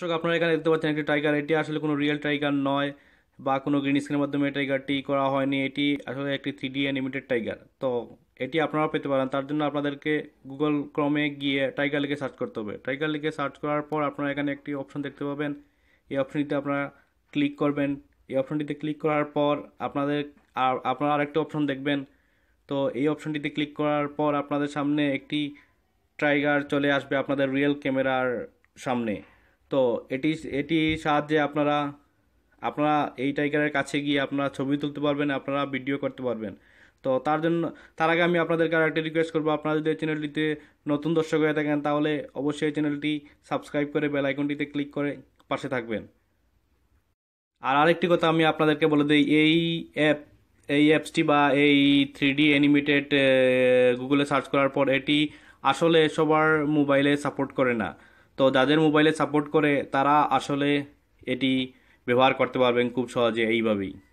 দর্শক আপনারা এখানে দেখতে পাচ্ছেন একটি টাইগার এটি আসলে কোনো রিয়েল টাইগার নয় বা কোনো গ্রিন স্ক্রিনের মাধ্যমে টাইগারটি করা হয়নি এটি আসলে একটি থ্রি ডি অ্যানিমেটেড টাইগার তো এটি আপনারা পেতে পারেন তার জন্য আপনাদেরকে গুগল ক্রমে গিয়ে টাইগার লিখে সার্চ করতে হবে টাইগার লিখে সার্চ করার পর আপনারা এখানে একটি অপশন দেখতে পাবেন এই অপশনটিতে আপনারা ক্লিক করবেন এই অপশনটিতে ক্লিক করার পর আপনাদের আর আপনারা আরেকটি অপশন দেখবেন তো এই অপশনটিতে ক্লিক করার পর আপনাদের সামনে একটি টাইগার চলে আসবে আপনাদের রিয়েল ক্যামেরার সামনে তো এটি এটির সাহায্যে আপনারা আপনারা এই টাইগারের কাছে গিয়ে আপনারা ছবি তুলতে পারবেন আপনারা ভিডিও করতে পারবেন তো তার জন্য তার আগে আমি আপনাদেরকে আর একটা রিকোয়েস্ট করবো আপনারা যদি এই চ্যানেলটিতে নতুন দর্শক হয়ে থাকেন তাহলে অবশ্যই এই চ্যানেলটি সাবস্ক্রাইব করে বেল আইকনটিতে ক্লিক করে পাশে থাকবেন আর আরেকটি কথা আমি আপনাদেরকে বলে দিই এই অ্যাপ এই অ্যাপসটি বা এই থ্রি ডি অ্যানিমেটেড গুগলে সার্চ করার পর এটি আসলে সবার মোবাইলে সাপোর্ট করে না তো যাদের মোবাইলে সাপোর্ট করে তারা আসলে এটি ব্যবহার করতে পারবেন খুব সহজে এইভাবেই